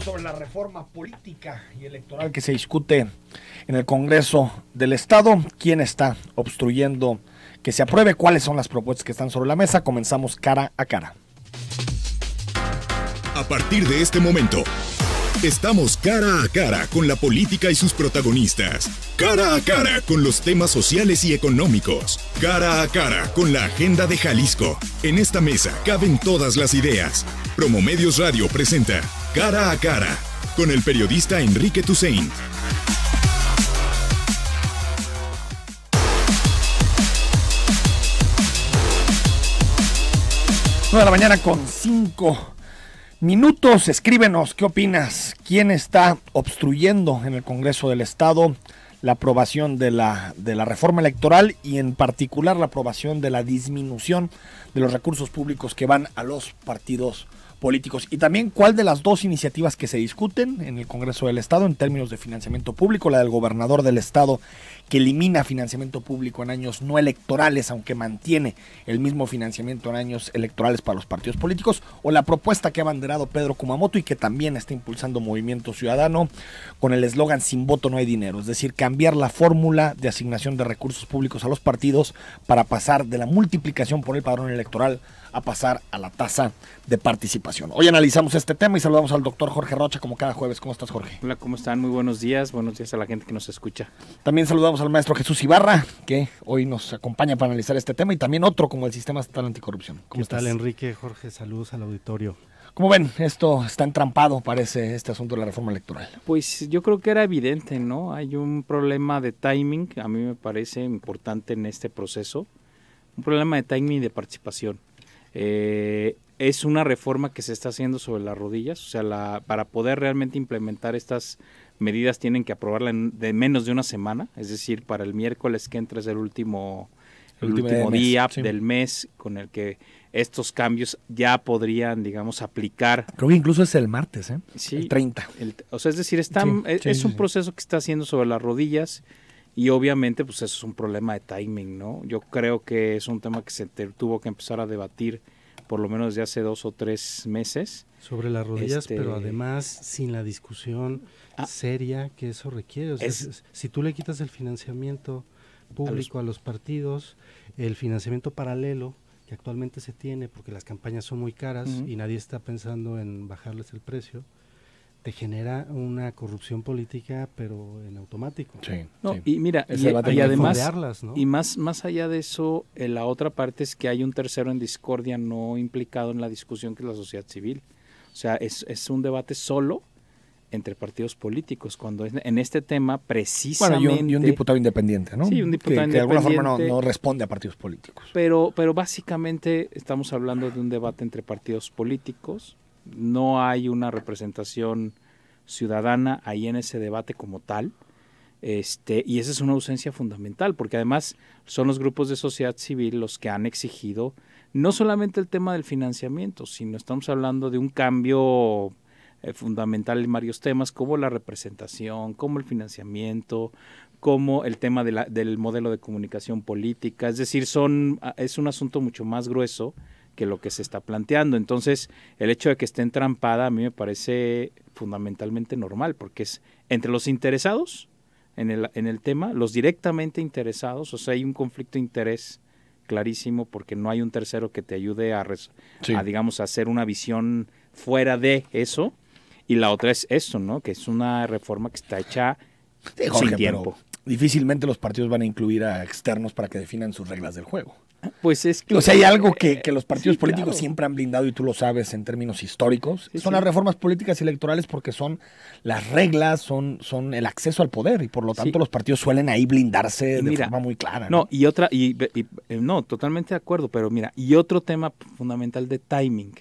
sobre la reforma política y electoral que se discute en el Congreso del Estado. ¿Quién está obstruyendo que se apruebe? ¿Cuáles son las propuestas que están sobre la mesa? Comenzamos cara a cara. A partir de este momento, estamos cara a cara con la política y sus protagonistas. Cara a cara con los temas sociales y económicos. Cara a cara con la agenda de Jalisco. En esta mesa caben todas las ideas. Promomedios Radio presenta Cara a cara, con el periodista Enrique Tusein. Nueva de la mañana con cinco minutos. Escríbenos, ¿qué opinas? ¿Quién está obstruyendo en el Congreso del Estado la aprobación de la, reforma electoral y en particular la aprobación de la disminución de los recursos públicos que van a los partidos políticos. Y también cuál de las dos iniciativas que se discuten en el Congreso del Estado en términos de financiamiento público, la del gobernador del Estado que elimina financiamiento público en años no electorales, aunque mantiene el mismo financiamiento en años electorales para los partidos políticos, o la propuesta que ha abanderado Pedro Kumamoto y que también está impulsando Movimiento Ciudadano con el eslogan Sin voto no hay dinero, es decir, cambiar la fórmula de asignación de recursos públicos a los partidos para pasar de la multiplicación por el padrón electoral a pasar a la tasa de participación. Hoy analizamos este tema y saludamos al doctor Jorge Rocha como cada jueves. ¿Cómo estás, Jorge? Hola, ¿cómo están? Muy buenos días. Buenos días a la gente que nos escucha. También saludamos el maestro Jesús Ibarra, que hoy nos acompaña para analizar este tema y también otro como el sistema estatal anticorrupción. ¿Cómo ¿Qué tal, Enrique? Jorge, saludos al auditorio. ¿Cómo ven, esto está entrampado, parece, este asunto de la reforma electoral. Pues yo creo que era evidente, ¿no? Hay un problema de timing, a mí me parece importante en este proceso, un problema de timing y de participación. Eh, es una reforma que se está haciendo sobre las rodillas, o sea, para poder realmente implementar estas medidas tienen que aprobarla en, de menos de una semana, es decir, para el miércoles que entra es el último, día del mes con el que estos cambios ya podrían, digamos, aplicar. Creo que incluso es el martes, ¿eh? el 30. o sea, es decir, está, mm, e, es, un proceso que está haciendo sobre las rodillas y obviamente pues eso es un problema de timing, ¿no? Yo creo que es un tema que se tuvo que empezar a debatir por lo menos de hace dos o tres meses. Sobre las rodillas, este, pero además sin la discusión ah. seria que eso requiere. si tú le quitas el financiamiento público a los, partidos, el financiamiento paralelo que actualmente se tiene, porque las campañas son muy caras y nadie está pensando en bajarles el precio, te genera una corrupción política, pero en automático. Sí, no, Y mira, y, además, y más, más allá de eso, eh, la otra parte es que hay un tercero en discordia no implicado en la discusión que es la sociedad civil. O sea, es, es un debate solo entre partidos políticos, cuando en este tema precisamente... Bueno, y un, diputado independiente, ¿no? Sí, un diputado independiente. Que de alguna forma no, no, responde a partidos políticos. Pero, pero básicamente estamos hablando de un debate entre partidos políticos, no hay una representación ciudadana ahí en ese debate como tal. Este, y esa es una ausencia fundamental, porque además son los grupos de sociedad civil los que han exigido no solamente el tema del financiamiento, sino estamos hablando de un cambio eh, fundamental en varios temas, como la representación, como el financiamiento, como el tema del modelo de comunicación política. Es decir, son, ah, es un asunto mucho más grueso que lo que se está planteando. Entonces, el hecho de que esté entrampada a mí me parece fundamentalmente normal, porque es entre los interesados en el, tema, los directamente interesados, o sea, hay un conflicto de interés clarísimo porque no hay un tercero que te ayude a, digamos, a hacer una visión fuera de eso. Y la otra es eso, ¿no? Que es una reforma que está hecha sin tiempo. difícilmente los partidos van a incluir a externos para que definan sus reglas del juego. Pues es que. O sea, hay algo eh, que, los partidos políticos siempre han blindado, y tú lo sabes en términos históricos. son las reformas políticas y electorales porque son las reglas, son, son el acceso al poder, y por lo tanto los partidos suelen ahí blindarse de forma muy clara. No, y otra, eh, no, totalmente de acuerdo, pero mira, y otro tema fundamental de timing.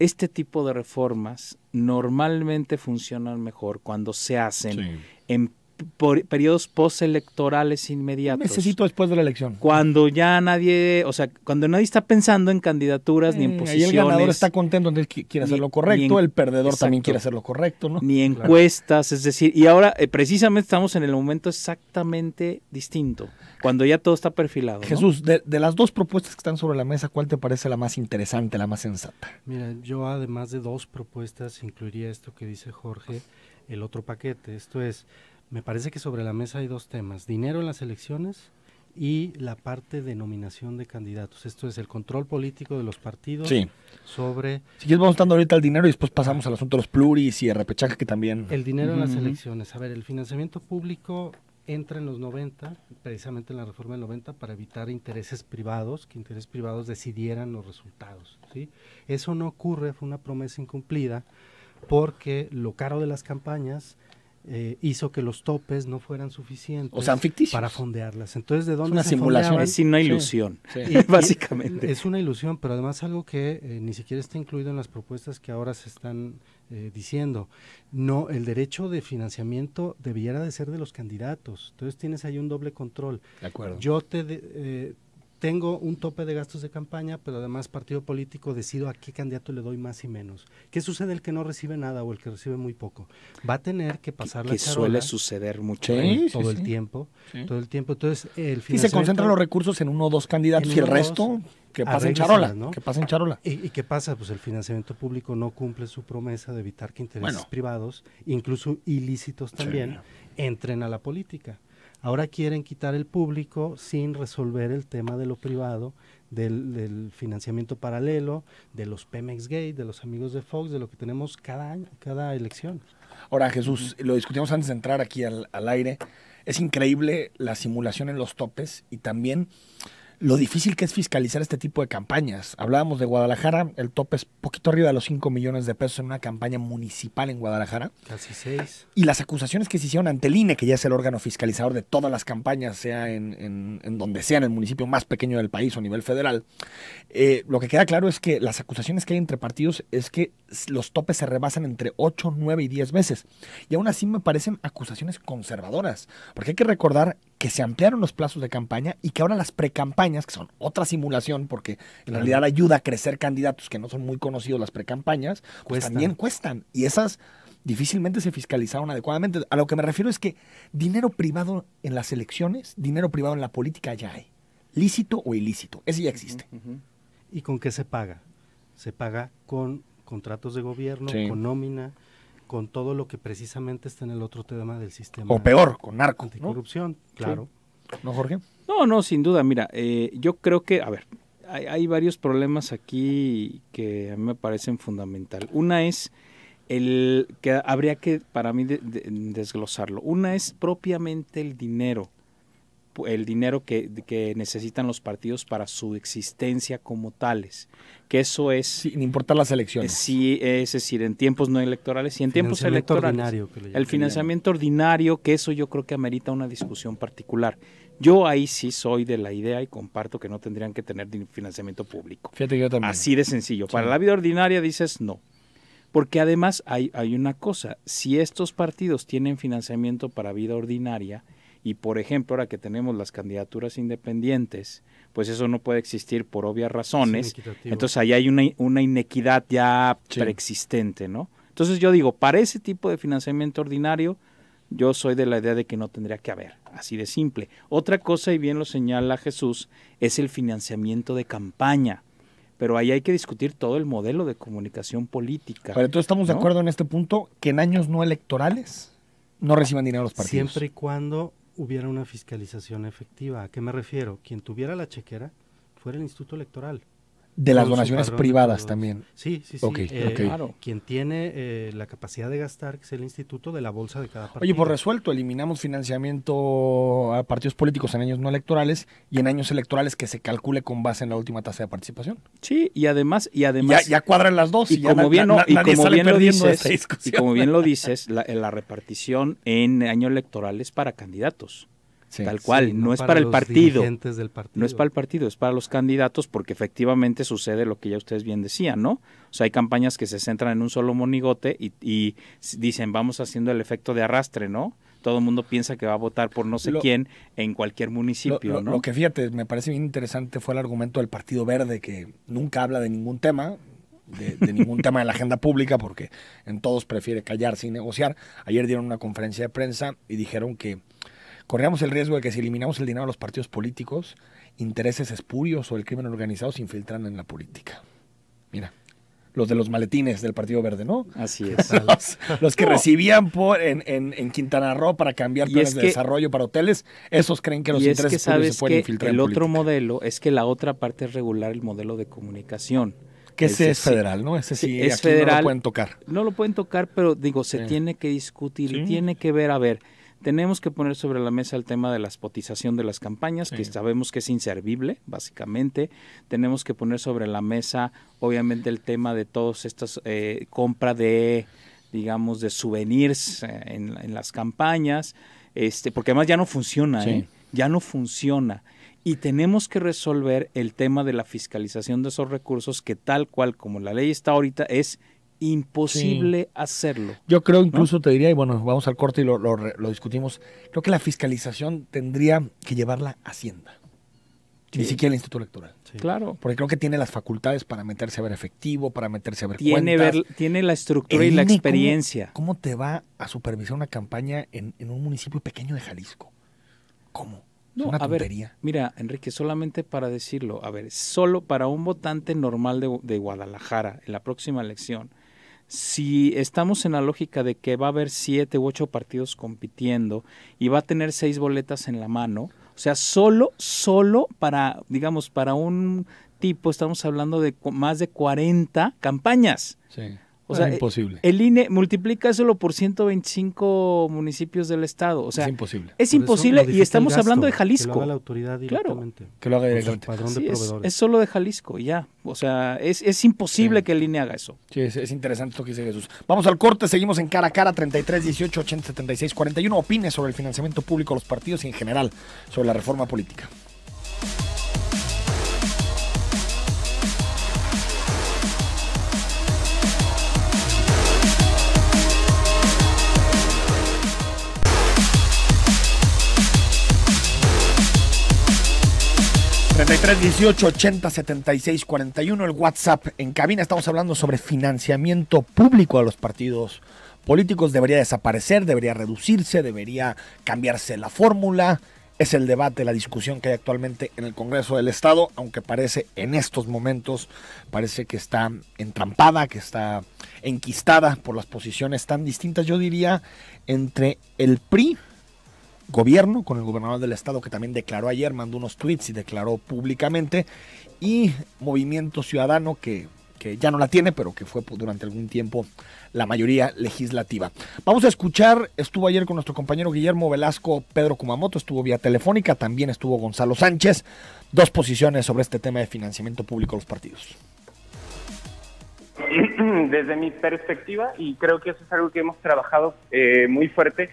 Este tipo de reformas normalmente funcionan mejor cuando se hacen en por periodos postelectorales inmediatos. Necesito después de la elección. Cuando ya nadie, o sea, cuando nadie está pensando en candidaturas ni en posiciones. Eh, el ganador está contento, quiere hacer lo correcto, el perdedor también quiere hacer lo correcto, ¿no? Ni encuestas, es decir, y ahora eh, precisamente estamos en el momento exactamente distinto, cuando ya todo está perfilado. Jesús, de las dos propuestas que están sobre la mesa, ¿cuál te parece la más interesante, la más sensata? Mira, yo además de dos propuestas incluiría esto que dice Jorge, el otro paquete, esto es me parece que sobre la mesa hay dos temas, dinero en las elecciones y la parte de nominación de candidatos. Esto es el control político de los partidos sí. sobre... Si quieres vamos dando ahorita el dinero y después pasamos al asunto de los pluris y el repechaje que también... El dinero en las elecciones. A ver, el financiamiento público entra en los 90, precisamente en la reforma del 90, para evitar intereses privados, que intereses privados decidieran los resultados. ¿sí? Eso no ocurre, fue una promesa incumplida, porque lo caro de las campañas eh, hizo que los topes no fueran suficientes para fondearlas. Entonces, ¿de dónde? Es una simulación, es una ilusión, básicamente. Es una ilusión, pero además algo que eh, ni siquiera está incluido en las propuestas que ahora se están eh, diciendo. No, el derecho de financiamiento debiera de ser de los candidatos. Entonces tienes ahí un doble control. De acuerdo. Yo te, tengo un tope de gastos de campaña, pero además partido político decido a qué candidato le doy más y menos. ¿Qué sucede el que no recibe nada o el que recibe muy poco? Va a tener que pasar la la que suele suceder mucho todo ¿eh? el tiempo, todo el tiempo. Entonces, el y se concentran los recursos en uno o dos candidatos y el resto que pasa en charola, ¿no? pasa en charola. ¿Y, qué pasa? Pues el financiamiento público no cumple su promesa de evitar que intereses privados, incluso ilícitos también, entren a la política. Ahora quieren quitar el público sin resolver el tema de lo privado, del, financiamiento paralelo, de los Pemex Gay, de los amigos de Fox, de lo que tenemos cada año, cada elección. Ahora, Jesús, lo discutimos antes de entrar aquí al, al aire. Es increíble la simulación en los topes y también lo difícil que es fiscalizar este tipo de campañas. Hablábamos de Guadalajara, el tope es poquito arriba de los 5 millones de pesos en una campaña municipal en Guadalajara. Casi 6. Y las acusaciones que se hicieron ante el INE, que ya es el órgano fiscalizador de todas las campañas, sea en, donde sea, en el municipio más pequeño del país o a nivel federal, eh, lo que queda claro es que las acusaciones que hay entre partidos es que los topes se rebasan entre 8, 9 y 10 veces. Y aún así me parecen acusaciones conservadoras, porque hay que recordar que se ampliaron los plazos de campaña y que ahora las precampañas, que son otra simulación, porque en realidad ayuda a crecer candidatos que no son muy conocidos las precampañas, pues también cuestan. Y esas difícilmente se fiscalizaron adecuadamente. A lo que me refiero es que dinero privado en las elecciones, dinero privado en la política ya hay. Lícito o ilícito, ese ya existe. ¿Y con qué se paga? Se paga con contratos de gobierno, con nómina, con todo lo que precisamente está en el otro tema del sistema. O peor, con narco. Anticorrupción, ¿no? claro. ¿No, Jorge? No, no, sin duda. Mira, eh, yo creo que, a ver, hay, varios problemas aquí que a mí me parecen fundamental. Una es el que habría que, para mí, desglosarlo. Una es propiamente el dinero el dinero que, necesitan los partidos para su existencia como tales. Que eso es... Sin importar las elecciones. Sí, es decir, en tiempos no electorales y en tiempos electorales. el financiamiento ordinario, que eso yo creo que amerita una discusión particular. Yo ahí sí soy de la idea y comparto que no tendrían que tener financiamiento público. Así de sencillo. Para la vida ordinaria dices no. Porque además hay, hay una cosa, si estos partidos tienen financiamiento para vida ordinaria, y por ejemplo, ahora que tenemos las candidaturas independientes, pues eso no puede existir por obvias razones. Entonces ahí hay una, una inequidad ya preexistente, ¿no? Entonces yo digo, para ese tipo de financiamiento ordinario, yo soy de la idea de que no tendría que haber, así de simple. Otra cosa, y bien lo señala Jesús, es el financiamiento de campaña. Pero ahí hay que discutir todo el modelo de comunicación política. Pero entonces estamos de acuerdo en este punto, que en años no electorales no reciban dinero los partidos. Siempre y cuando hubiera una fiscalización efectiva. ¿A qué me refiero? Quien tuviera la chequera fuera el Instituto Electoral. De las donaciones privadas también. Sí, sí, sí. Eh, claro. Quien tiene eh, la capacidad de gastar, es el instituto, de la bolsa de cada partido. Oye, por resuelto, eliminamos financiamiento a partidos políticos en años no electorales y en años electorales que se calcule con base en la última tasa de participación. Sí, y además... Y además ya, cuadran las dos. Y, como bien, y como bien lo dices, y como bien lo dices, la, repartición en años electorales para candidatos tal cual, no, es para, el partido, no es para el partido, es para los candidatos porque efectivamente sucede lo que ya ustedes bien decían, ¿no? O sea, hay campañas que se centran en un solo monigote y, dicen vamos haciendo el efecto de arrastre, ¿no? Todo el mundo piensa que va a votar por no sé quién en cualquier municipio, lo, ¿no? Lo que fíjate, me parece bien interesante fue el argumento del Partido Verde que nunca habla de ningún tema, de, de, ningún tema de la agenda pública porque en todos prefiere callarse y negociar. Ayer dieron una conferencia de prensa y dijeron que Corríamos el riesgo de que si eliminamos el dinero de los partidos políticos, intereses espurios o el crimen organizado se infiltran en la política. Mira, los de los maletines del Partido Verde, ¿no? Así es. los, que recibían por, en, en, Quintana Roo para cambiar planes de desarrollo para hoteles, esos creen que los intereses es se pueden infiltrar. El otro modelo es que la otra parte es regular el modelo de comunicación. Que ese, es federal, ¿no? Ese sí, es aquí federal, no lo pueden tocar. No lo pueden tocar, pero digo, se tiene que discutir, tiene que ver, a ver, tenemos que poner sobre la mesa el tema de la spotización de las campañas, que sabemos que es inservible, básicamente. Tenemos que poner sobre la mesa, obviamente, el tema de todas estas eh, compra de, digamos, de souvenirs eh, en, las campañas, este, porque además ya no funciona, ¿eh? ya no funciona. Y tenemos que resolver el tema de la fiscalización de esos recursos que tal cual como la ley está ahorita es imposible hacerlo. Yo creo incluso te diría, y bueno, vamos al corte y lo, discutimos, creo que la fiscalización tendría que llevarla a Hacienda, ni siquiera el Instituto Electoral. Claro. Porque creo que tiene las facultades para meterse a ver efectivo, para meterse a ver tiene cuentas. tiene la estructura y la experiencia. ¿cómo, te va a supervisar una campaña en, un municipio pequeño de Jalisco? ¿Cómo? una tontería. mira, Enrique, solamente para decirlo, a ver, solo para un votante normal de Guadalajara en la próxima elección, si estamos en la lógica de que va a haber siete u ocho partidos compitiendo y va a tener seis boletas en la mano, o sea, solo, solo para, digamos, para un tipo, estamos hablando de más de 40 campañas. Sí. O sea, es imposible. El INE multiplica solo por 125 municipios del estado. O sea, es imposible. Es imposible y estamos hablando de Jalisco. Claro, es, solo de Jalisco, ya. O sea, es, es imposible que el INE haga eso. Sí, es, interesante lo que dice Jesús. Vamos al corte, seguimos en cara a cara 33 18 80 76 41. Opine sobre el financiamiento público de los partidos y en general sobre la reforma política. 318 80 el WhatsApp en cabina. Estamos hablando sobre financiamiento público a los partidos políticos. Debería desaparecer, debería reducirse, debería cambiarse la fórmula. Es el debate, la discusión que hay actualmente en el Congreso del Estado, aunque parece en estos momentos, parece que está entrampada, que está enquistada por las posiciones tan distintas, yo diría, entre el PRI, gobierno, con el gobernador del estado que también declaró ayer, mandó unos tweets y declaró públicamente, y Movimiento Ciudadano que, que ya no la tiene, pero que fue durante algún tiempo la mayoría legislativa. Vamos a escuchar, estuvo ayer con nuestro compañero Guillermo Velasco, Pedro Kumamoto, estuvo vía telefónica, también estuvo Gonzalo Sánchez, dos posiciones sobre este tema de financiamiento público de los partidos. Desde mi perspectiva, y creo que eso es algo que hemos trabajado eh, muy fuerte,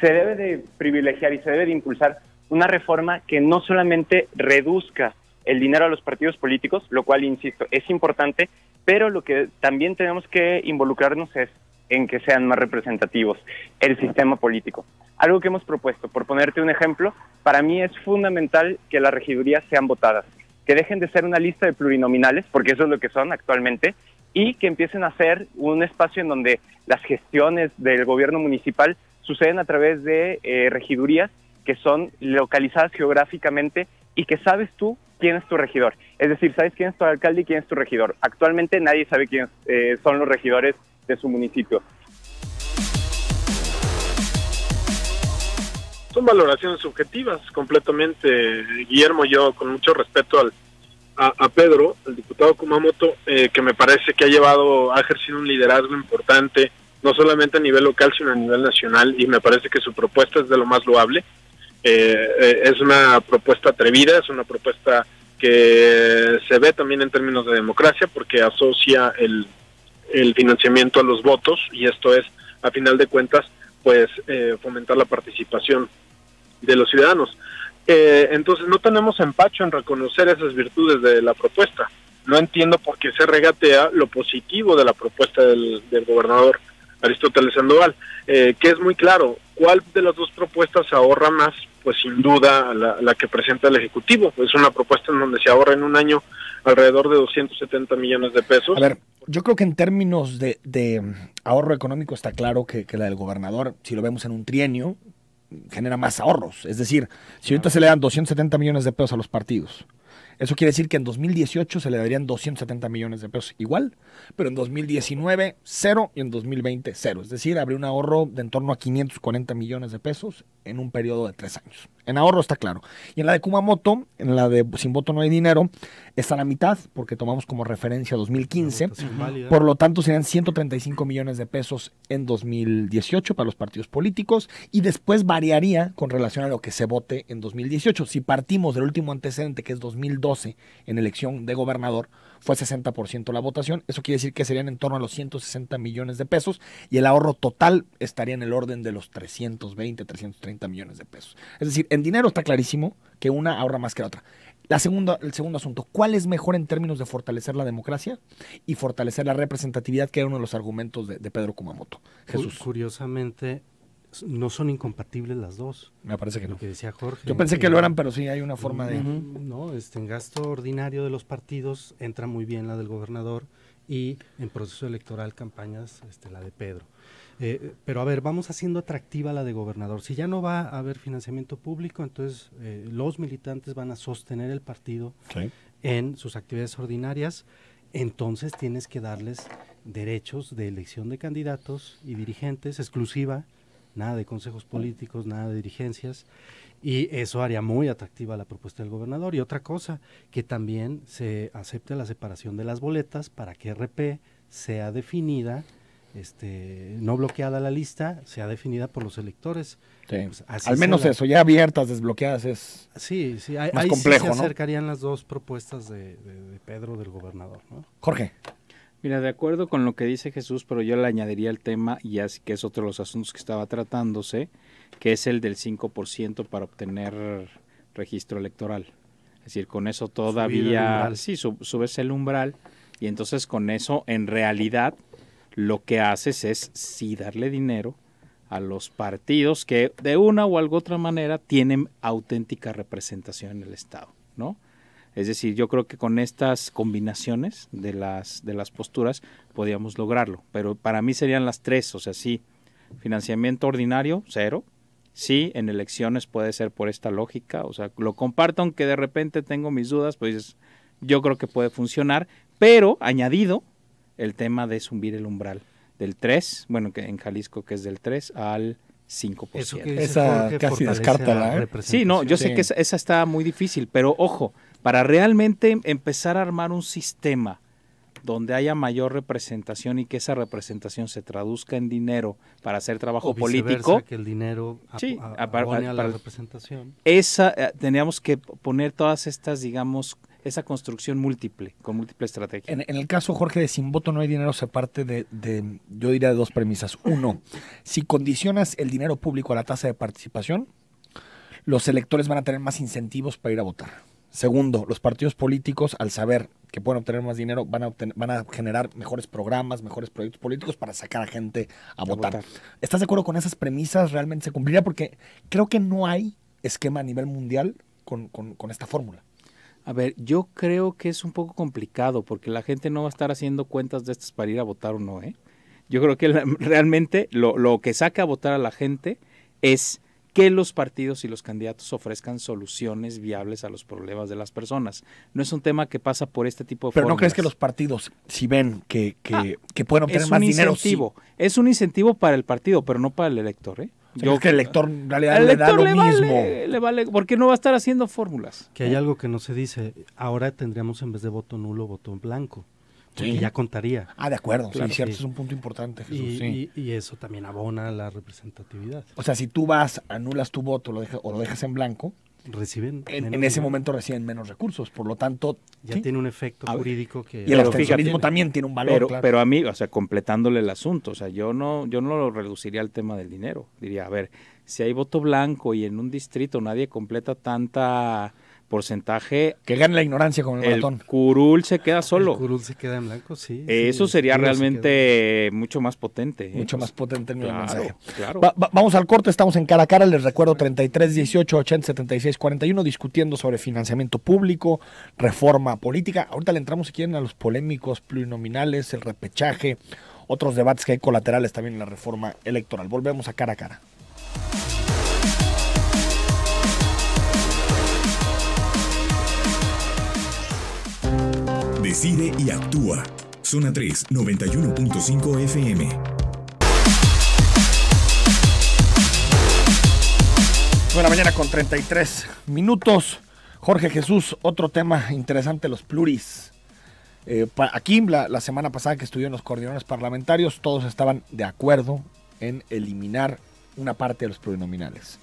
se debe de privilegiar y se debe de impulsar una reforma que no solamente reduzca el dinero a los partidos políticos, lo cual, insisto, es importante, pero lo que también tenemos que involucrarnos es en que sean más representativos el sistema político. Algo que hemos propuesto, por ponerte un ejemplo, para mí es fundamental que las regidurías sean votadas, que dejen de ser una lista de plurinominales, porque eso es lo que son actualmente, y que empiecen a ser un espacio en donde las gestiones del gobierno municipal suceden a través de eh, regidurías que son localizadas geográficamente y que sabes tú quién es tu regidor. Es decir, sabes quién es tu alcalde y quién es tu regidor. Actualmente nadie sabe quiénes eh, son los regidores de su municipio. Son valoraciones subjetivas completamente, Guillermo. Yo, con mucho respeto al, a, Pedro, al diputado Kumamoto, eh, que me parece que ha llevado, ha ejercido un liderazgo importante no solamente a nivel local, sino a nivel nacional, y me parece que su propuesta es de lo más loable. Eh, eh, es una propuesta atrevida, es una propuesta que se ve también en términos de democracia, porque asocia el, el financiamiento a los votos, y esto es, a final de cuentas, pues eh, fomentar la participación de los ciudadanos. entonces no tenemos empacho en reconocer esas virtudes de la propuesta. No entiendo por qué se regatea lo positivo de la propuesta del, del gobernador Aristóteles Sandoval, eh, que es muy claro, ¿cuál de las dos propuestas ahorra más? Pues sin duda la, que presenta el Ejecutivo. Es una propuesta en donde se ahorra en un año alrededor de 270 millones de pesos. A ver, yo creo que en términos de, ahorro económico está claro que, que la del gobernador, si lo vemos en un trienio, genera más ahorros. Es decir, si ahorita se le dan 270 millones de pesos a los partidos, eso quiere decir que en 2018 se le darían 270 millones de pesos igual, pero en 2019 cero y en 2020 cero. Es decir, habría un ahorro de en torno a 540 millones de pesos en un periodo de tres años. En ahorro está claro. Y en la de Kumamoto, en la de Sin voto no hay dinero, está la mitad porque tomamos como referencia 2015. Por lo tanto, serían 135 millones de pesos en 2018 para los partidos políticos y después variaría con relación a lo que se vote en 2018. Si partimos del último antecedente que es 2012, en elección de gobernador fue 60% la votación. Eso quiere decir que serían en torno a los 160 millones de pesos y el ahorro total estaría en el orden de los 320, 330 millones de pesos. Es decir, en dinero está clarísimo que una ahorra más que la otra. La segunda, el segundo asunto, ¿cuál es mejor en términos de fortalecer la democracia y fortalecer la representatividad, que era uno de los argumentos de, de Pedro Kumamoto? Jesús. Curiosamente, no son incompatibles las dos. Me parece que lo no. que decía Jorge. Yo pensé que lo eran, pero sí hay una forma de. No, este, en gasto ordinario de los partidos entra muy bien la del gobernador y en proceso electoral campañas este, la de Pedro. Eh, pero a ver, vamos haciendo atractiva la de gobernador. Si ya no va a haber financiamiento público, entonces eh, los militantes van a sostener el partido en sus actividades ordinarias. Entonces tienes que darles derechos de elección de candidatos y dirigentes exclusiva nada de consejos políticos, nada de dirigencias, y eso haría muy atractiva la propuesta del gobernador. Y otra cosa, que también se acepte la separación de las boletas para que RP sea definida, este, no bloqueada la lista, sea definida por los electores. Pues, Al menos eso, ya abiertas, desbloqueadas es sí, sí, más ahí se acercarían las dos propuestas de, Pedro, del gobernador. Jorge. Mira, de acuerdo con lo que dice Jesús, pero yo le añadiría el tema, y así que es otro de los asuntos que estaba tratándose, que es el del 5% para obtener registro electoral. Es decir, con eso todavía, sí, subes el umbral y entonces con eso en realidad lo que haces es sí darle dinero a los partidos que de una u alguna otra manera tienen auténtica representación en el Estado, ¿no? Es decir, yo creo que con estas combinaciones de las, de las posturas podíamos lograrlo. Pero para mí serían las tres, o sea, sí, financiamiento ordinario, cero. Sí, en elecciones puede ser por esta lógica, o sea, lo comparto aunque de repente tengo mis dudas, pues yo creo que puede funcionar, pero añadido el tema de subir el umbral del 3, bueno, que en Jalisco que es del 3 al 5%. Eso esa casi descártala. ¿eh? Sí, no, yo sé que esa está muy difícil, pero ojo, para realmente empezar a armar un sistema donde haya mayor representación y que esa representación se traduzca en dinero para hacer trabajo político. que el dinero la representación. Esa, eh, teníamos que poner todas estas, digamos, esa construcción múltiple, con múltiple estrategia. En, el caso, Jorge, de Sin Voto no hay dinero, se parte de, de, yo diría, de dos premisas. Uno, si condicionas el dinero público a la tasa de participación, los electores van a tener más incentivos para ir a votar. Segundo, los partidos políticos, al saber que pueden obtener más dinero, van a, generar mejores programas, mejores proyectos políticos para sacar a gente a, votar. ¿Estás de acuerdo con esas premisas? ¿Realmente se cumpliría? Porque creo que no hay esquema a nivel mundial con, esta fórmula. A ver, yo creo que es un poco complicado porque la gente no va a estar haciendo cuentas de estas para ir a votar o no. ¿eh? Yo creo que realmente lo que saca a votar a la gente es que los partidos y los candidatos ofrezcan soluciones viables a los problemas de las personas. No es un tema que pasa por este tipo de... Pero no crees que los partidos, si ven que, que, ah, pueden obtener más dinero... incentivo. Es un incentivo para el partido, pero no para el elector. ¿eh? Yo creo que el elector le da lo mismo. porque no va a estar haciendo fórmulas. Que hay algo que no se dice. Ahora tendríamos en vez de voto nulo, voto en blanco sí. ya contaría. Ah, de acuerdo, cierto, es un punto importante, Jesús. Y, y, eso también abona la representatividad. O sea, si tú vas, anulas tu voto o lo dejas en blanco, reciben en, ese momento reciben menos recursos, por lo tanto ya tiene un efecto jurídico que y el abstencionismo también tiene un valor, pero, amigo, a mí, o sea, completándole el asunto, o sea, yo no yo no lo reduciría al tema del dinero, diría, a ver, si hay voto blanco y en un distrito nadie completa tanta porcentaje. Que gane la ignorancia con el, el Curul se queda solo. El curul se queda en blanco, sí. eso sería realmente mucho más potente. ¿eh? Mucho más potente en mensaje. vamos al corte, estamos en cara a cara. Les recuerdo 33 18 80 76 41 discutiendo sobre financiamiento público, reforma política. Ahorita le entramos si quieren a los polémicos plurinominales, el repechaje, otros debates que hay colaterales también en la reforma electoral. Volvemos a cara a cara. Decide y actúa. Zona 3, 91.5 FM. Buena mañana con 33 minutos. Jorge Jesús, otro tema interesante, los pluris. Eh, aquí la, la, semana pasada que estuvieron los coordinadores parlamentarios, todos estaban de acuerdo en eliminar una parte de los plurinominales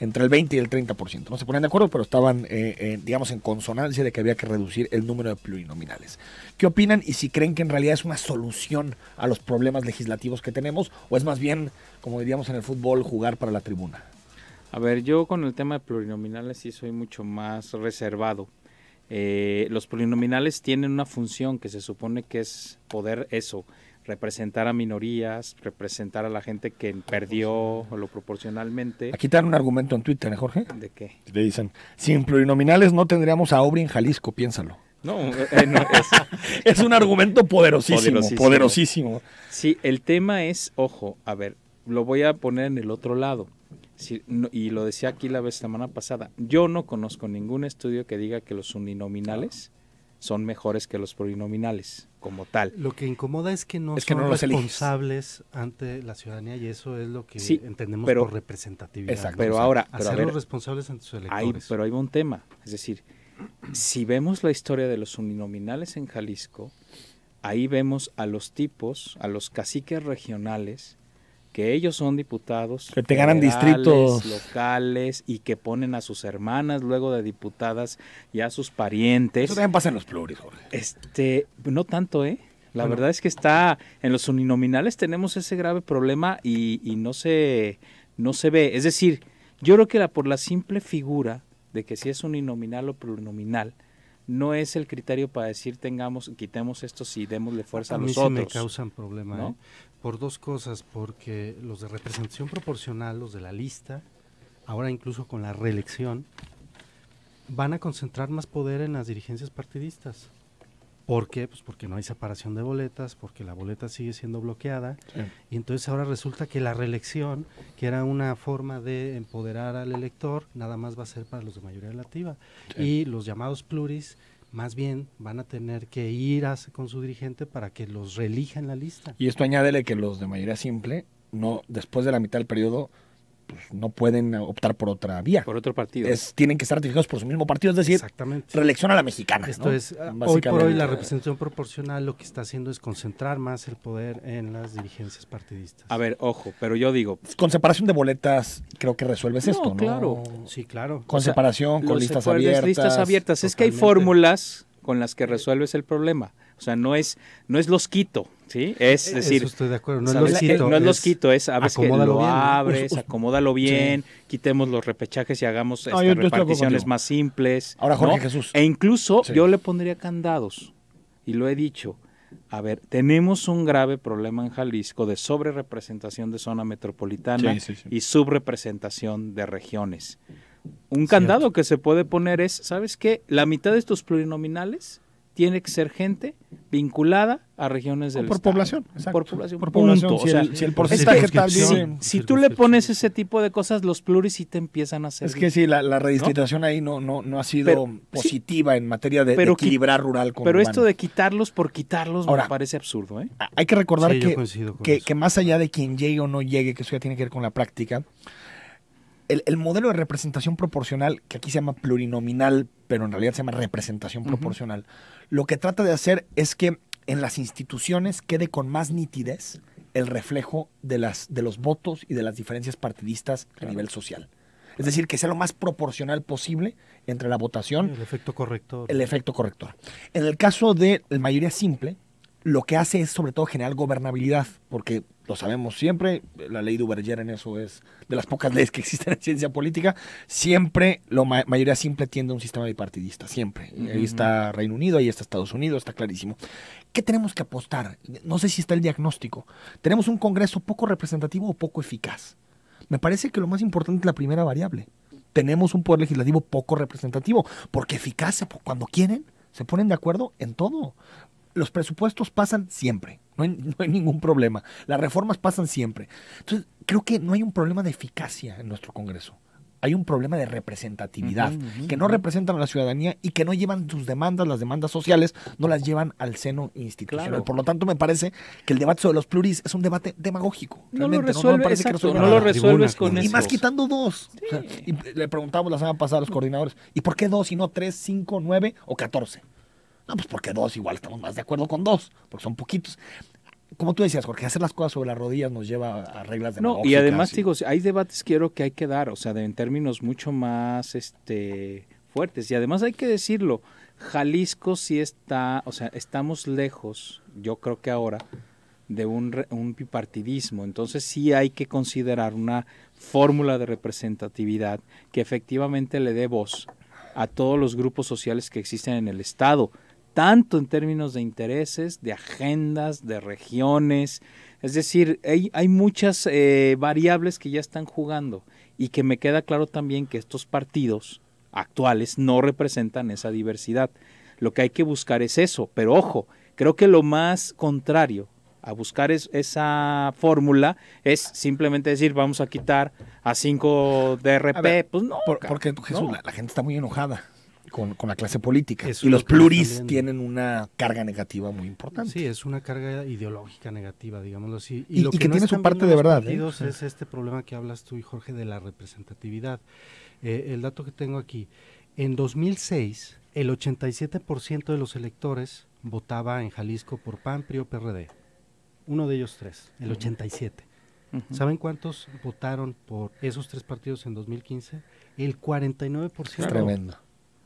entre el 20 y el 30%. No se ponían de acuerdo, pero estaban, eh, eh, digamos, en consonancia de que había que reducir el número de plurinominales. ¿Qué opinan y si creen que en realidad es una solución a los problemas legislativos que tenemos o es más bien, como diríamos en el fútbol, jugar para la tribuna? A ver, yo con el tema de plurinominales sí soy mucho más reservado. Eh, los plurinominales tienen una función que se supone que es poder eso, representar a minorías, representar a la gente que perdió lo proporcionalmente. Aquí te dan un argumento en Twitter, ¿eh, Jorge? ¿De qué? Le dicen, sin plurinominales no tendríamos a Obri en Jalisco, piénsalo. No, eh, eh, es, un argumento poderosísimo, poderosísimo, Sí, el tema es, ojo, a ver, lo voy a poner en el otro lado. y lo decía aquí la vez semana pasada, yo no conozco ningún estudio que diga que los uninominales son mejores que los plurinominales como tal. Lo que incomoda es que no son responsables ante la ciudadanía y eso es lo que entendemos pero, por representatividad. pero ahora, pero a responsables ante sus electores. Hay, pero hay un tema, es decir, si vemos la historia de los uninominales en Jalisco, ahí vemos a los tipos, a los caciques regionales que ellos son diputados. Que te ganan distritos. Locales y que ponen a sus hermanas luego de diputadas y a sus parientes. Eso también pasa en los pluris. Este, no tanto, ¿eh? La verdad es que está, en los uninominales tenemos ese grave problema y, y no, se, no se ve. Es decir, yo creo que la, por la simple figura de que si es uninominal o plurinominal, no es el criterio para decir tengamos, quitemos esto y démosle fuerza a, los sí me causan problema, ¿eh? Por dos cosas, porque los de representación proporcional, los de la lista, ahora incluso con la reelección, van a concentrar más poder en las dirigencias partidistas. ¿Por qué? Pues porque no hay separación de boletas, porque la boleta sigue siendo bloqueada. Y entonces ahora resulta que la reelección, que era una forma de empoderar al elector, nada más va a ser para los de mayoría relativa. Y los llamados pluris, más bien van a tener que ir con su dirigente para que los en la lista. Y esto añádele que los de mayoría simple, no después de la mitad del periodo, pues, no pueden optar por otra vía. Por otro partido. Es, tienen que estar ratificados por su mismo partido, es decir, reelección a la mexicana. Esto es, ah, hoy por hoy la representación proporcional lo que está haciendo es concentrar más el poder en las dirigencias partidistas. A ver, ojo, pero yo digo... Con separación de boletas creo que resuelves esto, ¿no? claro. Sí, claro. Con separación, con listas abiertas. Listas abiertas. Es que hay fórmulas con las que eh, resuelves el problema. O sea, no es, no es los quito, ¿sí? Es eh, decir, Eso de acuerdo. No, es los, quito, es, a veces que lo abres, acomódalo bien, quitemos los repechajes y hagamos este, reparticiones más simples. Ahora Jorge Jesús. E incluso yo le pondría candados, y lo he dicho. A ver, tenemos un grave problema en Jalisco de sobrerepresentación de zona metropolitana y subrepresentación de regiones. Un candado que se puede poner es, ¿sabes qué? La mitad de estos plurinominales tiene que ser gente vinculada a regiones del por población, exacto. Por población. Por población. Si, el, porcentaje si, tú le pones ese tipo de cosas, los pluris sí te empiezan a hacer. Es que sí, la, redistribución ahí no, no, ha sido positiva en materia de, equilibrar rural con Pero esto de quitarlos por quitarlos me parece absurdo. ¿eh? Hay que recordar que, que, más allá de quien llegue o no llegue, que eso ya tiene que ver con la práctica, el, modelo de representación proporcional, que aquí se llama plurinominal, pero en realidad se llama representación proporcional, lo que trata de hacer es que en las instituciones quede con más nitidez el reflejo de, las, de los votos y de las diferencias partidistas a nivel social. Es decir, que sea lo más proporcional posible entre la votación. El efecto corrector. El efecto corrector. En el caso de la mayoría simple, lo que hace es sobre todo generar gobernabilidad, porque lo sabemos siempre, la ley de Uberger en eso es de las pocas leyes que existen en ciencia política, siempre la mayoría siempre tiende a un sistema bipartidista, siempre. Ahí está Reino Unido, ahí está Estados Unidos, está clarísimo. ¿Qué tenemos que apostar? No sé si está el diagnóstico. Tenemos un Congreso poco representativo o poco eficaz. Me parece que lo más importante es la primera variable. Tenemos un poder legislativo poco representativo, porque eficaz cuando quieren se ponen de acuerdo en todo los presupuestos pasan siempre, no hay, ningún problema. Las reformas pasan siempre. Entonces, creo que no hay un problema de eficacia en nuestro Congreso. Hay un problema de representatividad, que no representan a la ciudadanía y que no llevan sus demandas, las demandas sociales, no las llevan al seno institucional. Por lo tanto, me parece que el debate sobre los pluris es un debate demagógico. No lo, resuelves con eso. Y más quitando dos. y le preguntamos la semana pasada a los coordinadores, ¿y por qué dos y no tres, cinco, nueve o catorce? No, pues porque dos, igual estamos más de acuerdo con dos, porque son poquitos. Como tú decías, Jorge, hacer las cosas sobre las rodillas nos lleva a reglas de No, y además, digo, hay debates quiero que hay que dar, o sea, en términos mucho más este, fuertes. Y además hay que decirlo, Jalisco sí está, o sea, estamos lejos, yo creo que ahora, de un, un bipartidismo. Entonces sí hay que considerar una fórmula de representatividad que efectivamente le dé voz a todos los grupos sociales que existen en el Estado tanto en términos de intereses, de agendas, de regiones. Es decir, hay, muchas eh, variables que ya están jugando y que me queda claro también que estos partidos actuales no representan esa diversidad. Lo que hay que buscar es eso, pero ojo, creo que lo más contrario a buscar es, esa fórmula es simplemente decir vamos a quitar a 5 DRP. pues no. porque Jesús, la, gente está muy enojada con, la clase política. y los pluris tienen una carga negativa muy importante. Sí, es una carga ideológica negativa, digámoslo así. Y, lo que, tiene su parte de verdad. ¿eh? Es este problema que hablas tú y Jorge de la representatividad. Eh, el dato que tengo aquí, en 2006 el 87% de los electores votaba en Jalisco por PAN, PRI o PRD. Uno de ellos tres, el 87. ¿Saben cuántos votaron por esos tres partidos en 2015? El 49%. Es tremendo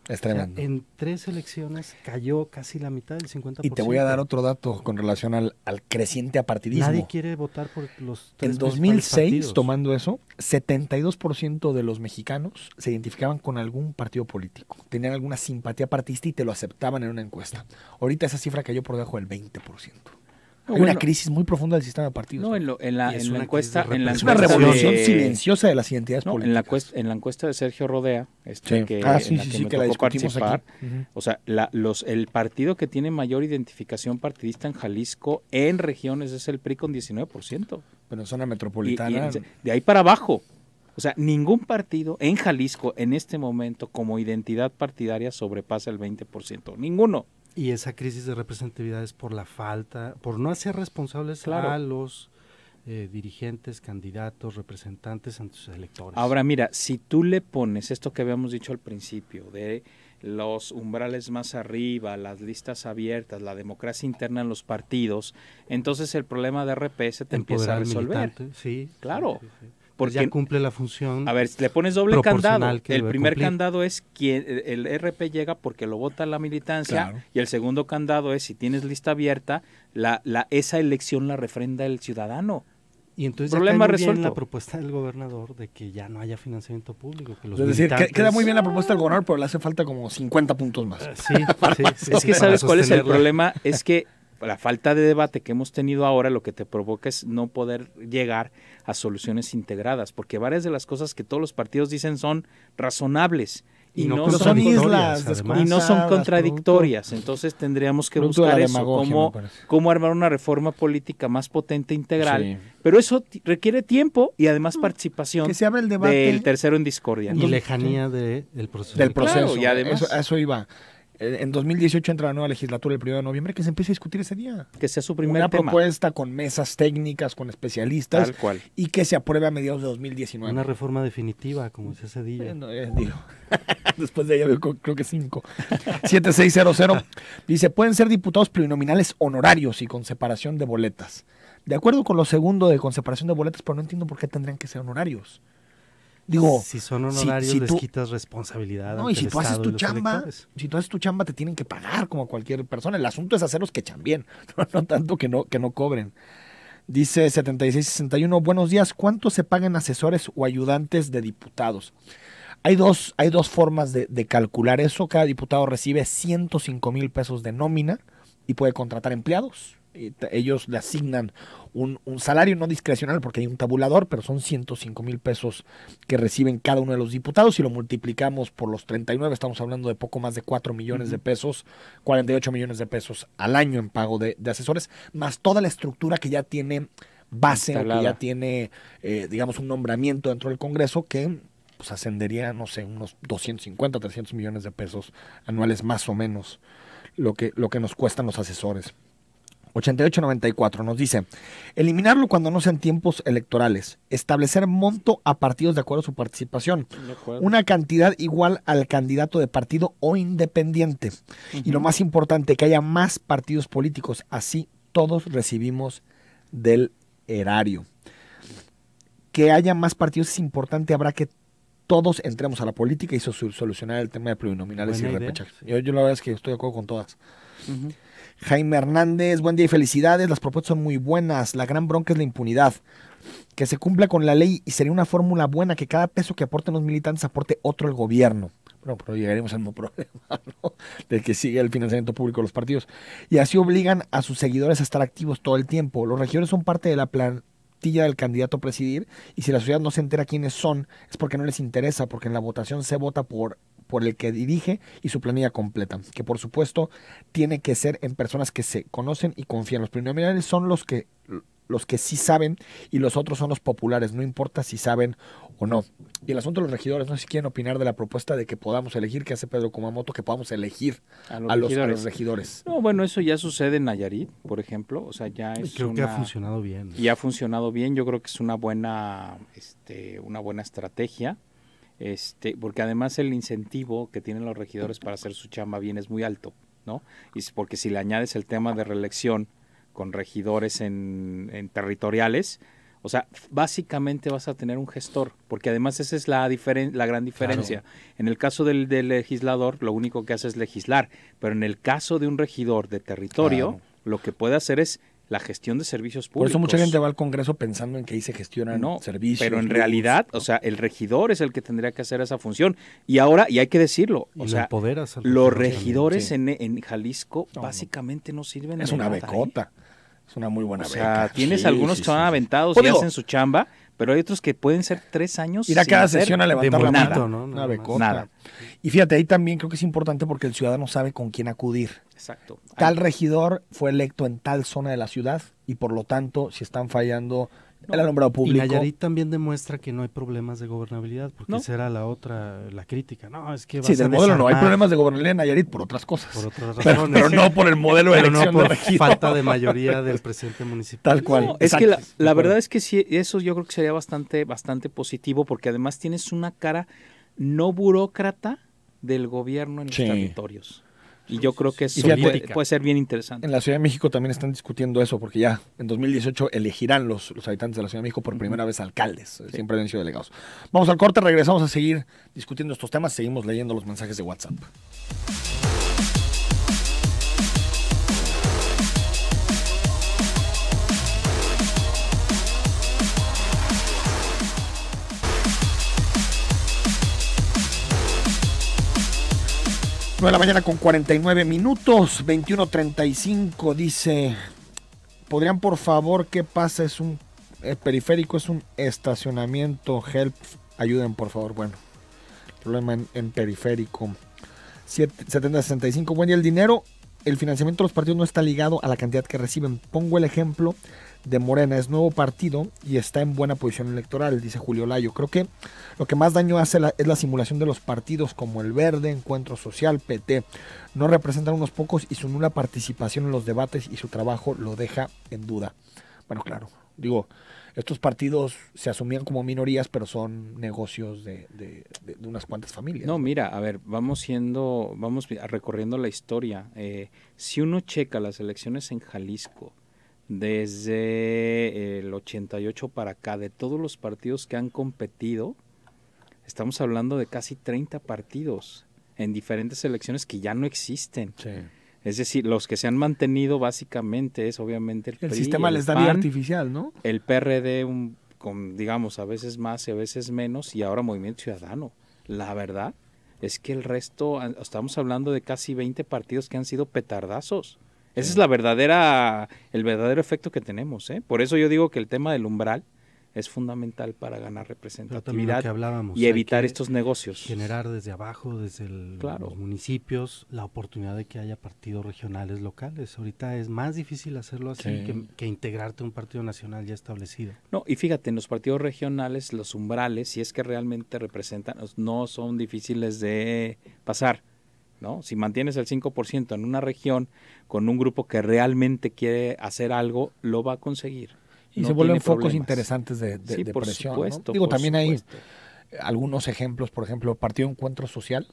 en tres elecciones cayó casi la mitad del 50%. Y te voy a dar otro dato con relación al, creciente apartidismo. Nadie quiere votar por los tres En 2006, tomando eso, 72% de los mexicanos se identificaban con algún partido político. Tenían alguna simpatía partidista y te lo aceptaban en una encuesta. Ahorita esa cifra cayó por debajo del 20% una crisis muy profunda del sistema de partidos. No, en, la, encuesta, en, la, es una revolución silenciosa de las identidades En la, en la encuesta de Sergio Rodea, este que, participar, o sea, los, el partido que tiene mayor identificación partidista en Jalisco en regiones es el PRI con 19%. Pero en zona metropolitana. de ahí para abajo. O sea, ningún partido en Jalisco en este momento como identidad partidaria sobrepasa el 20%. Ninguno. Y esa crisis de representatividad es por la falta, por no hacer responsables a los eh, dirigentes, candidatos, representantes ante sus electores. Ahora mira, si tú le pones esto que habíamos dicho al principio de los umbrales más arriba, las listas abiertas, la democracia interna en los partidos, entonces el problema de RP se te empieza a resolver. Sí, claro. Pues porque ya cumple la función. A ver, le pones doble candado, el primer candado es quien el RP llega porque lo vota la militancia y el segundo candado es si tienes lista abierta, la, la esa elección la refrenda el ciudadano. Y entonces problema resuelve Bien la propuesta del gobernador de que ya no haya financiamiento público. es decir, queda muy bien la propuesta del gobernador, pero le hace falta como 50 puntos más. Ah, sí, sí, sí, es que sabes cuál es el problema, es que la falta de debate que hemos tenido ahora lo que te provoca es no poder llegar a soluciones integradas, porque varias de las cosas que todos los partidos dicen son razonables. Y, no, son islas y no son contradictorias entonces tendríamos que buscar eso cómo, armar una reforma política más potente e integral pero eso requiere tiempo y además mm. participación que se el debate del tercero en discordia y lejanía del proceso y además eso iba en 2018 entra la nueva legislatura el 1 de noviembre, que se empiece a discutir ese día. Que sea su primera Una propuesta con mesas técnicas, con especialistas. Tal cual. Y que se apruebe a mediados de 2019. Una reforma definitiva, como se hace día. Eh, después de ella creo que 5. 7600. Dice, pueden ser diputados plurinominales honorarios y con separación de boletas. De acuerdo con lo segundo de con separación de boletas, pero no entiendo por qué tendrían que ser honorarios. Digo, si son honorarios, les quitas responsabilidad. No, y si tú haces tu chamba, si tú haces tu chamba, te tienen que pagar como cualquier persona. El asunto es hacerlos que chambien, no, no tanto que no, que no cobren. Dice 7661, buenos días, ¿cuánto se pagan asesores o ayudantes de diputados? Hay dos, hay dos formas de, de calcular eso. Cada diputado recibe 105 mil pesos de nómina y puede contratar empleados ellos le asignan un, salario no discrecional porque hay un tabulador, pero son 105 mil pesos que reciben cada uno de los diputados. y lo multiplicamos por los 39, estamos hablando de poco más de 4 millones de pesos, 48 millones de pesos al año en pago de, asesores, más toda la estructura que ya tiene base, que ya tiene, eh, digamos, un nombramiento dentro del Congreso que pues, ascendería, no sé, unos 250, 300 millones de pesos anuales más o menos. Lo que, lo que nos cuestan los asesores. 8894 nos dice, eliminarlo cuando no sean tiempos electorales, establecer monto a partidos de acuerdo a su participación, una cantidad igual al candidato de partido o independiente, y lo más importante, que haya más partidos políticos, así todos recibimos del erario. Que haya más partidos es importante, habrá que todos entremos a la política y solucionar el tema de plurinominales y repechajes. Yo, la verdad es que estoy de acuerdo con todas. Jaime Hernández, buen día y felicidades. Las propuestas son muy buenas. La gran bronca es la impunidad. Que se cumpla con la ley y sería una fórmula buena que cada peso que aporten los militantes aporte otro el gobierno. Bueno, pero llegaremos al mismo problema, ¿no? De que sigue el financiamiento público de los partidos. Y así obligan a sus seguidores a estar activos todo el tiempo. Los regidores son parte de la plantilla del candidato a presidir y si la ciudad no se entera quiénes son es porque no les interesa, porque en la votación se vota por por el que dirige y su planilla completa, que por supuesto tiene que ser en personas que se conocen y confían. Los primordiales son los que los que sí saben y los otros son los populares, no importa si saben o no. Y el asunto de los regidores, no sé si quieren opinar de la propuesta de que podamos elegir, que hace Pedro Kumamoto, que podamos elegir a los, regidores. No, bueno, eso ya sucede en Nayarit, por ejemplo, o sea, ya es Creo que ha funcionado bien. Y ha funcionado bien, yo creo que es una buena, este, una buena estrategia. Este, porque además el incentivo que tienen los regidores para hacer su chamba bien es muy alto, ¿no? Y porque si le añades el tema de reelección con regidores en, territoriales, o sea, básicamente vas a tener un gestor, porque además esa es la, la gran diferencia. En el caso del, legislador, lo único que hace es legislar, pero en el caso de un regidor de territorio, lo que puede hacer es la gestión de servicios públicos. Por eso mucha gente va al Congreso pensando en que ahí se gestionan no, servicios. Pero en realidad, o sea, el regidor es el que tendría que hacer esa función. Y ahora, y hay que decirlo, o sea, los regidores en, Jalisco básicamente no sirven. Es una becota. ¿eh? Es una muy buena o sea, Tienes algunos que son aventados y pues hacen su chamba pero hay otros que pueden ser tres años. Ir a cada sesión a levantar la nada. Y fíjate, ahí también creo que es importante porque el ciudadano sabe con quién acudir. Exacto. Tal regidor fue electo en tal zona de la ciudad y por lo tanto, si están fallando el público. Y Nayarit también demuestra que no hay problemas de gobernabilidad, porque esa era la otra, la crítica. No, es que sí, del modelo no, hay problemas de gobernabilidad en Nayarit por otras cosas. Por otras razones. Pero, no por el modelo de pero no por falta de mayoría del presidente municipal. Tal cual. es que la, verdad es que sí, eso yo creo que sería bastante, bastante positivo, porque además tienes una cara no burócrata del gobierno en los territorios. Y yo creo que eso puede, ser bien interesante. En la Ciudad de México también están discutiendo eso, porque ya en 2018 elegirán los, habitantes de la Ciudad de México por primera vez alcaldes. Eh, siempre han sido delegados. Vamos al corte, regresamos a seguir discutiendo estos temas, seguimos leyendo los mensajes de WhatsApp. 9 de la mañana con 49 minutos, 21.35, dice, ¿podrían por favor qué pasa? Es un periférico, es un estacionamiento, help, ayuden por favor, bueno, problema en, en periférico. 7065, bueno, y el dinero, el financiamiento de los partidos no está ligado a la cantidad que reciben. Pongo el ejemplo de Morena. Es nuevo partido y está en buena posición electoral, dice Julio Layo. Creo que lo que más daño hace es la simulación de los partidos como el Verde, Encuentro Social, PT. No representan unos pocos y su nula participación en los debates y su trabajo lo deja en duda. Bueno, claro, digo, estos partidos se asumían como minorías, pero son negocios de, unas cuantas familias. No, mira, a ver, vamos siendo, vamos recorriendo la historia. Eh, si uno checa las elecciones en Jalisco, desde el 88 para acá, de todos los partidos que han competido, estamos hablando de casi 30 partidos en diferentes elecciones que ya no existen. Es decir, los que se han mantenido básicamente es obviamente el, el sistema les da vida artificial, ¿no? El PRD con digamos a veces más y a veces menos y ahora Movimiento Ciudadano. La verdad es que el resto estamos hablando de casi 20 partidos que han sido petardazos. Ese es la verdadera, el verdadero efecto que tenemos. ¿eh? Por eso yo digo que el tema del umbral es fundamental para ganar representatividad hablábamos, y evitar estos negocios. Generar desde abajo, desde los municipios, la oportunidad de que haya partidos regionales locales. Ahorita es más difícil hacerlo así que, que, integrarte a un partido nacional ya establecido. No, y fíjate, en los partidos regionales los umbrales, si es que realmente representan, no son difíciles de pasar ¿no? Si mantienes el 5% en una región con un grupo que realmente quiere hacer algo, lo va a conseguir. Y se vuelven focos interesantes de, presión. Digo, también hay algunos ejemplos, por ejemplo, Partido Encuentro Social,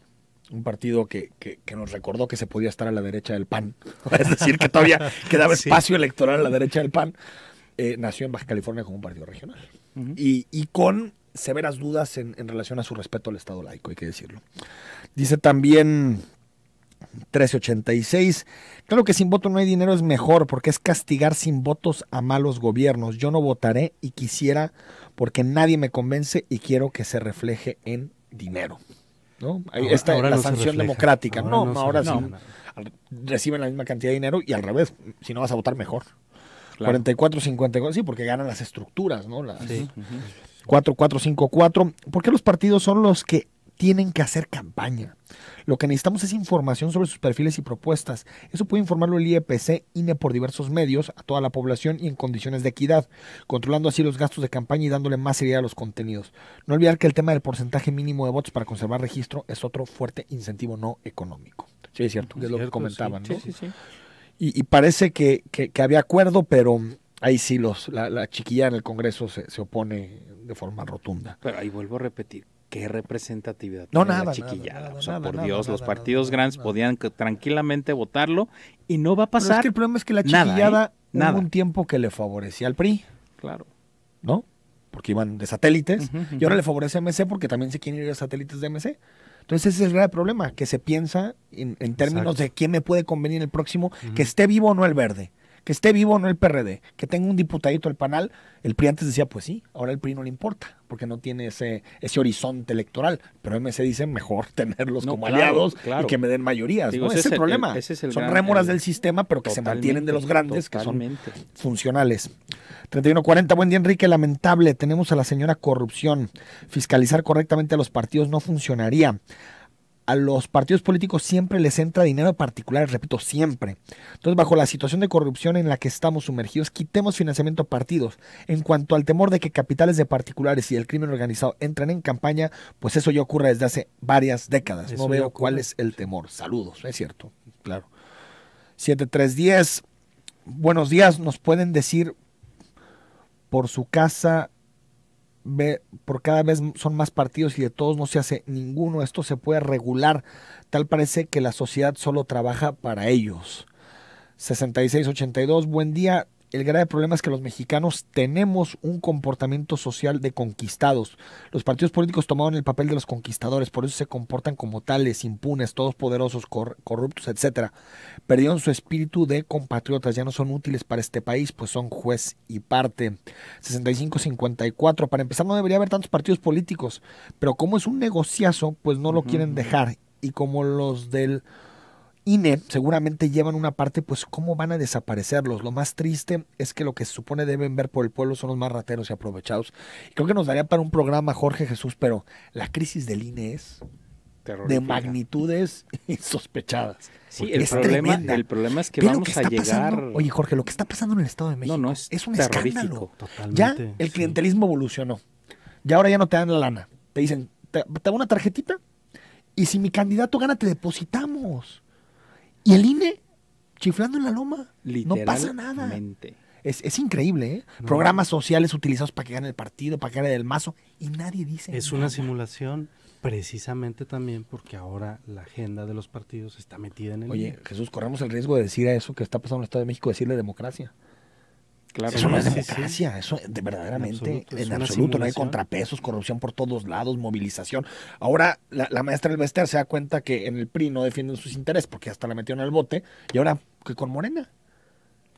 un partido que, nos recordó que se podía estar a la derecha del PAN, es decir, que todavía quedaba espacio electoral a la derecha del PAN, eh, nació en Baja California como un partido regional. y, con severas dudas en, en relación a su respeto al Estado laico, hay que decirlo. Dice también 1386. Claro que sin voto no hay dinero es mejor porque es castigar sin votos a malos gobiernos. Yo no votaré y quisiera porque nadie me convence y quiero que se refleje en dinero. ¿no? Ahí la sanción democrática. no, ahora sí. Reciben la misma cantidad de dinero y al revés, si no vas a votar mejor. 44, 54, sí, porque ganan las estructuras, ¿no? Las, 4, ¿Por qué los partidos son los que tienen que hacer campaña. Lo que necesitamos es información sobre sus perfiles y propuestas. Eso puede informarlo el IEPC, INE por diversos medios, a toda la población y en condiciones de equidad, controlando así los gastos de campaña y dándole más seriedad a los contenidos. No olvidar que el tema del porcentaje mínimo de votos para conservar registro es otro fuerte incentivo no económico. Sí, es cierto, es lo que comentaban. sí, sí, y, parece que, había acuerdo, pero ahí sí los, la, chiquilla en el Congreso se, se opone de forma rotunda. Pero ahí vuelvo a repetir, qué representatividad. No, nada, la chiquillada. por Dios, los partidos grandes podían tranquilamente votarlo y no va a pasar. el problema es que la ¿eh? chiquillada hubo un tiempo que le favorecía al PRI. Claro. ¿No? Porque iban de satélites y ahora le favorece a MC porque también se quieren ir a satélites de MC. Entonces ese es el gran problema, que se piensa en, términos de quién me puede convenir el próximo, que esté vivo o no el verde. Que esté vivo no el PRD, que tenga un diputadito el panal, el PRI antes decía, pues sí, ahora el PRI no le importa, porque no tiene ese, ese horizonte electoral. Pero se dice, mejor tenerlos como aliados y que me den mayorías. Ese, es el, problema. Son rémoras del sistema, pero que se mantienen de los grandes, que son funcionales. 3140, buen día Enrique, lamentable, tenemos a la señora corrupción. Fiscalizar correctamente a los partidos no funcionaría a los partidos políticos siempre les entra dinero particular, repito, siempre. Entonces, bajo la situación de corrupción en la que estamos sumergidos, quitemos financiamiento a partidos. En cuanto al temor de que capitales de particulares y el crimen organizado entren en campaña, pues eso ya ocurre desde hace varias décadas. no veo cuál es el temor. Saludos, es cierto, claro. 7310, buenos días, nos pueden decir por su casa ve, por cada vez son más partidos y de todos no se hace ninguno. Esto se puede regular. Tal parece que la sociedad solo trabaja para ellos. 6682, buen día el grave problema es que los mexicanos tenemos un comportamiento social de conquistados. Los partidos políticos tomaron el papel de los conquistadores, por eso se comportan como tales, impunes, todos poderosos, corruptos, etc. Perdieron su espíritu de compatriotas, ya no son útiles para este país, pues son juez y parte. 65-54, para empezar no debería haber tantos partidos políticos, pero como es un negociazo, pues no lo quieren dejar. Y como los del INE seguramente llevan una parte, pues cómo van a desaparecerlos. Lo más triste es que lo que se supone deben ver por el pueblo son los más rateros y aprovechados. Creo que nos daría para un programa, Jorge Jesús, pero la crisis del INE es de magnitudes insospechadas. Sí, el problema, el problema, es que vamos a llegar. oye, Jorge, lo que está pasando en el Estado de México es, un escándalo. ya el clientelismo evolucionó. Ya ahora ya no te dan la lana. Te dicen, te, hago una tarjetita y si mi candidato gana, te depositamos. Y el INE chiflando en la loma. No pasa nada. Es, es increíble, ¿eh? Programas sociales utilizados para que gane el partido, para que gane el mazo, y nadie dice. Es una simulación precisamente también porque ahora la agenda de los partidos está metida en el. Oye, e. Jesús, corremos el riesgo de decir a eso que está pasando en el Estado de México, decirle democracia eso no es democracia, eso de, verdaderamente en absoluto, no hay contrapesos, corrupción por todos lados, movilización. Ahora la, maestra del se da cuenta que en el PRI no defienden sus intereses porque hasta la metieron al bote y ahora que con Morena.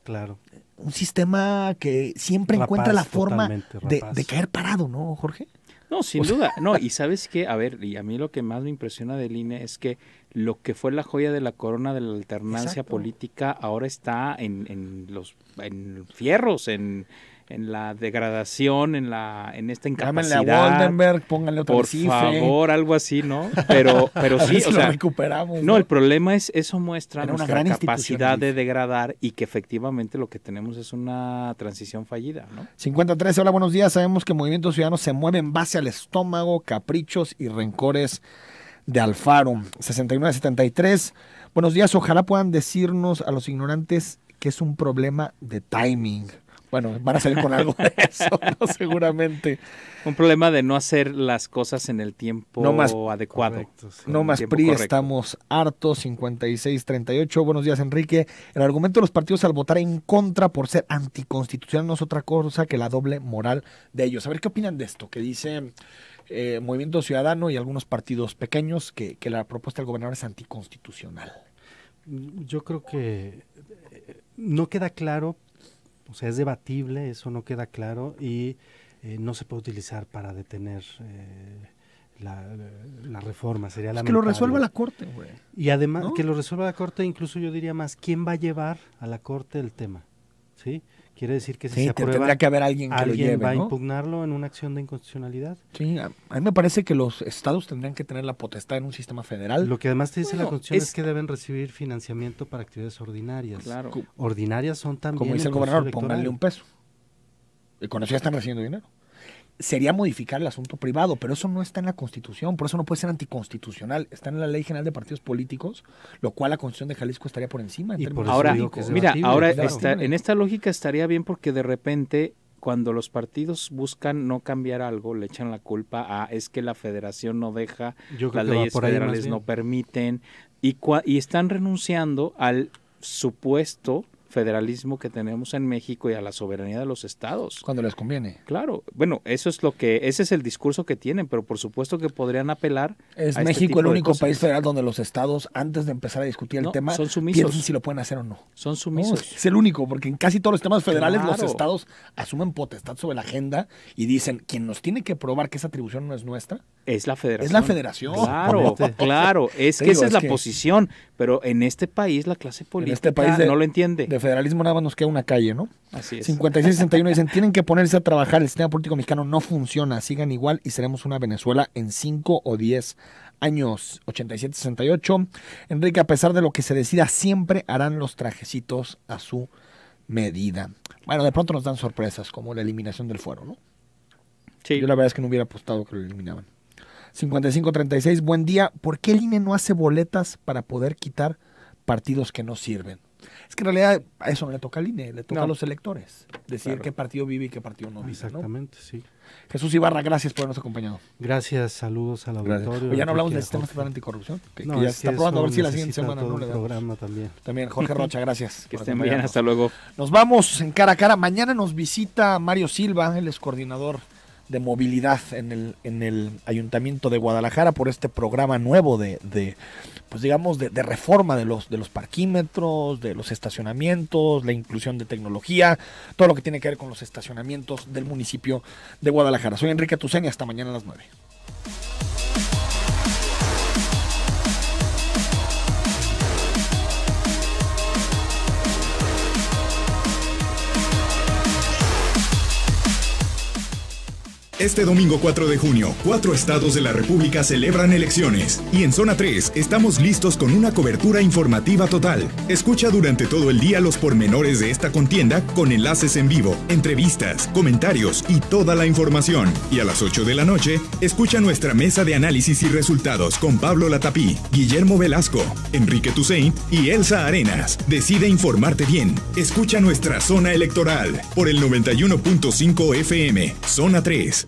Claro. Un sistema que siempre encuentra la forma de, caer parado, ¿no, Jorge? No, sin duda. No, y sabes qué, a ver, y a mí lo que más me impresiona del INE es que lo que fue la joya de la corona de la alternancia política ahora está en, en los en fierros, en en la degradación, en la en esta incapacidad. Llámenle a Waldenberg, pónganle Por favor, algo así, ¿no? Pero, pero sí, o sea, recuperamos. No, el problema es, eso muestra una gran capacidad de degradar y que efectivamente lo que tenemos es una transición fallida, ¿no? 53, hola, buenos días. Sabemos que movimientos Ciudadanos se mueven en base al estómago, caprichos y rencores de Alfaro. 73, buenos días. Ojalá puedan decirnos a los ignorantes que es un problema de timing bueno, van a salir con algo de eso, seguramente. Un problema de no hacer las cosas en el tiempo no más, adecuado. No más PRI, estamos hartos, 56-38. Buenos días, Enrique. El argumento de los partidos al votar en contra por ser anticonstitucional no es otra cosa que la doble moral de ellos. A ver qué opinan de esto, que dice eh, Movimiento Ciudadano y algunos partidos pequeños que, que la propuesta del gobernador es anticonstitucional. Yo creo que eh, no queda claro o sea, es debatible, eso no queda claro y eh, no se puede utilizar para detener eh, la, reforma. Sería la Que lo resuelva la Corte, güey. Y además, que lo resuelva la Corte, incluso yo diría más, ¿quién va a llevar a la Corte el tema? ¿Sí? Quiere decir que si sí, se aprueba, que haber alguien que lo lleve, va a impugnarlo en una acción de inconstitucionalidad. Sí, a, mí me parece que los estados tendrían que tener la potestad en un sistema federal. Lo que además te dice la Constitución es, que deben recibir financiamiento para actividades ordinarias. Ordinarias son también Como dice el gobernador, pónganle un peso. Y con eso ya están recibiendo dinero sería modificar el asunto privado, pero eso no está en la Constitución, por eso no puede ser anticonstitucional. Está en la Ley General de Partidos Políticos, lo cual la Constitución de Jalisco estaría por encima. En ahora, mira, ahora en esta lógica estaría bien porque de repente cuando los partidos buscan no cambiar algo, le echan la culpa a es que la federación no deja, las leyes federales no permiten, y, y están renunciando al supuesto federalismo que tenemos en México y a la soberanía de los estados. Cuando les conviene. Claro, bueno, eso es lo que, ese es el discurso que tienen, pero por supuesto que podrían apelar. Es este México el único país federal donde los estados, antes de empezar a discutir el tema, son sumisos. piensan si lo pueden hacer o no. Son sumisos. es el único, porque en casi todos los temas federales los estados asumen potestad sobre la agenda y dicen, quien nos tiene que probar que esa atribución no es nuestra. Es la federación. Es la federación. Claro, claro, es que esa es, la posición, pero en este país la clase este política este país no lo entiende. De federalismo nada más nos queda una calle, ¿no? Así es. 56-61 dicen, tienen que ponerse a trabajar, el sistema político mexicano no funciona, sigan igual y seremos una Venezuela en 5 o 10 años. 87-68, Enrique, a pesar de lo que se decida, siempre harán los trajecitos a su medida. Bueno, de pronto nos dan sorpresas, como la eliminación del fuero, ¿no? Sí. Yo la verdad es que no hubiera apostado que lo eliminaban. 55-36 buen día. ¿Por qué el INE no hace boletas para poder quitar partidos que no sirven? Es que en realidad a eso le toca al INE, le toca a los electores decir qué partido vive y qué partido no vive. Exactamente, sí. Jesús Ibarra, gracias por habernos acompañado. Gracias, saludos al auditorio. ya no hablamos del sistema de este anticorrupción, que, ya está probando a ver si la siguiente semana no le da. Programa también. también Jorge Rocha, gracias. que estén bien, hasta luego. Nos vamos en cara a cara. Mañana nos visita Mario Silva, el ex coordinador de movilidad en el, en el Ayuntamiento de Guadalajara por este programa nuevo de, de pues digamos, de, reforma de los, de los parquímetros, de los estacionamientos, la inclusión de tecnología, todo lo que tiene que ver con los estacionamientos del municipio de Guadalajara. Soy Enrique Tuseña, hasta mañana a las 9. Este domingo 4 de junio, cuatro estados de la República celebran elecciones y en Zona 3 estamos listos con una cobertura informativa total. Escucha durante todo el día los pormenores de esta contienda con enlaces en vivo, entrevistas, comentarios y toda la información. Y a las 8 de la noche, escucha nuestra mesa de análisis y resultados con Pablo Latapí, Guillermo Velasco, Enrique Toussaint y Elsa Arenas. Decide informarte bien. Escucha nuestra zona electoral por el 91.5 FM, Zona 3.